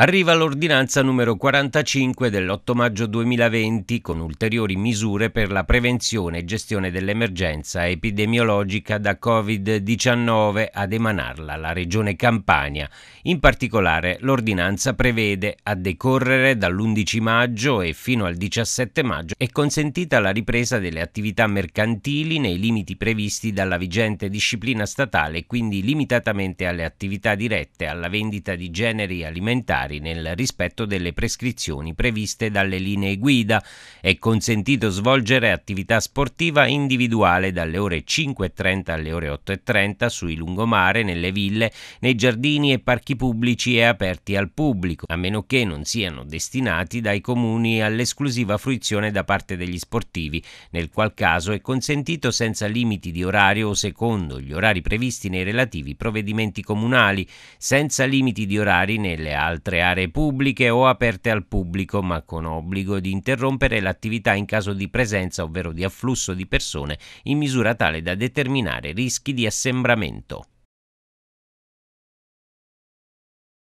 arriva l'ordinanza numero 45 dell'8 maggio 2020 con ulteriori misure per la prevenzione e gestione dell'emergenza epidemiologica da Covid-19 ad emanarla la Regione Campania. In particolare l'ordinanza prevede a decorrere dall'11 maggio e fino al 17 maggio è consentita la ripresa delle attività mercantili nei limiti previsti dalla vigente disciplina statale, quindi limitatamente alle attività dirette alla vendita di generi alimentari familiari nel rispetto delle prescrizioni previste dalle linee guida. È consentito svolgere attività sportiva individuale dalle ore 5.30 alle ore 8.30 sui lungomare, nelle ville, nei giardini e parchi pubblici e aperti al pubblico, a meno che non siano destinati dai comuni all'esclusiva fruizione da parte degli sportivi, nel qual caso è consentito senza limiti di orario o secondo gli orari previsti nei relativi provvedimenti comunali, senza limiti di orari nelle altre aperte, aree pubbliche o aperte al pubblico, ma con obbligo di interrompere l'attività in caso di presenza, ovvero di afflusso di persone, in misura tale da determinare rischi di assembramento.